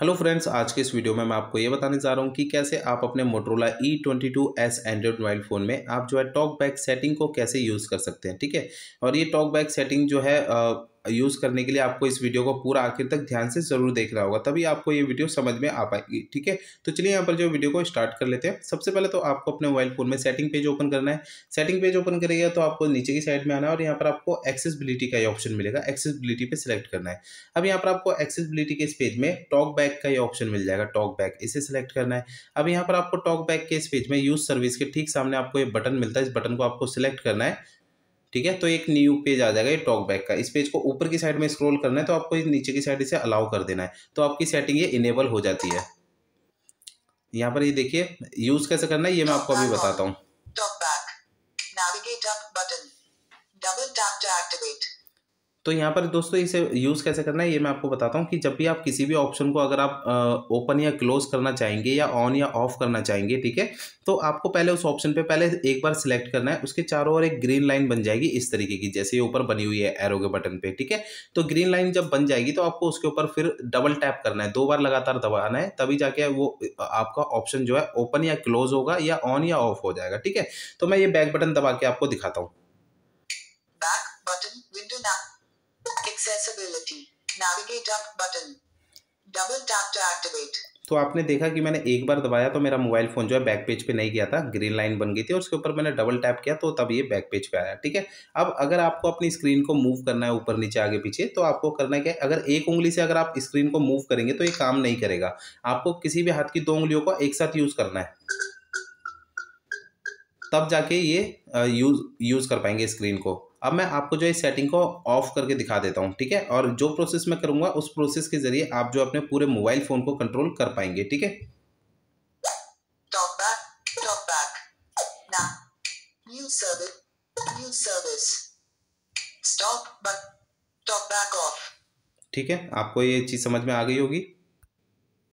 Hello friends आज के इस वीडियो में मैं आपको ये बताने जा रहा हूँ कि कैसे आप अपने Motorola E twenty two S Android mobile phone में आप जो है टॉक बैक सेटिंग को कैसे यूज़ कर सकते हैं ठीक है और ये टॉक बैक सेटिंग जो है आ, यूज़ करने के लिए आपको इस वीडियो को पूरा आखिर तक ध्यान से ज़रूर देखना होगा तभी आपको ये वीडियो समझ में आ पाएगी ठीक है तो चलिए यहाँ पर जो वीडियो को स्टार्ट कर लेते हैं सबसे पहले तो आपको अपने मोबाइल फ़ोन में सेटिंग पेज ओपन करना है सेटिंग पेज ओपन करेगा तो आपको नीचे की साइड में आना है और यहाँ पर आपको एक्सेसबिलिटी का ये ऑप्शन मिलेगा एक्सेसबिलिटी पर सिलेक्ट करना है अब यहाँ पर आपको एक्सेसबिलिटी के इस पेज में टॉक बैक का ये ऑप्शन मिल जाएगा टॉक बैक इसे सिलेक्ट करना है अब यहाँ पर आपको टॉक बैक के इस पेज में यूज़ सर्विस के ठीक सामने आपको ये बटन मिलता है इस बटन को आपको सिलेक्ट करना है ठीक है तो एक न्यू पेज आ जाएगा ये टॉक बैक का इस पेज को ऊपर की साइड में स्क्रॉल करना है तो आपको नीचे की साइड इसे अलाउ कर देना है तो आपकी सेटिंग ये इनेबल हो जाती है यहाँ पर ये देखिए यूज़ कैसे करना है ये मैं आपको अभी बताता हूँ तो यहाँ पर दोस्तों इसे यूज़ कैसे करना है ये मैं आपको बताता हूँ कि जब भी आप किसी भी ऑप्शन को अगर आप ओपन या क्लोज करना चाहेंगे या ऑन या ऑफ करना चाहेंगे ठीक है तो आपको पहले उस ऑप्शन पे पहले एक बार सिलेक्ट करना है उसके चारों ओर एक ग्रीन लाइन बन जाएगी इस तरीके की जैसे ये ऊपर बनी हुई है एरो के बटन पर ठीक है तो ग्रीन लाइन जब बन जाएगी तो आपको उसके ऊपर फिर डबल टैप करना है दो बार लगातार दबाना है तभी जाके वो आपका ऑप्शन जो है ओपन या क्लोज होगा या ऑन या ऑफ हो जाएगा ठीक है तो मैं ये बैक बटन दबा के आपको दिखाता हूँ Accessibility. Navigate up button. Double tap to activate. तो आपने देखा कि मैंने एक बार दबाया तो मेरा मोबाइल फ़ोन जो है बैक पेज पे नहीं गया था ग्रीन लाइन बन गई थी और उसके ऊपर मैंने डबल टैप किया तो तब ये बैक पेज पे आया ठीक है अब अगर आपको अपनी स्क्रीन को मूव करना है ऊपर नीचे आगे पीछे तो आपको करना क्या है अगर एक उंगली से अगर आप स्क्रीन को मूव करेंगे तो ये काम नहीं करेगा आपको किसी भी हाथ की दो उंगलियों को एक साथ यूज़ करना है तब जाके ये यूज़ यूज़ कर पाएंगे स्क्रीन को अब मैं आपको जो है सेटिंग को ऑफ करके दिखा देता हूँ ठीक है और जो प्रोसेस मैं करूँगा उस प्रोसेस के जरिए आप जो अपने पूरे मोबाइल फ़ोन को कंट्रोल कर पाएंगे ठीक है ठीक है आपको ये चीज़ समझ में आ गई होगी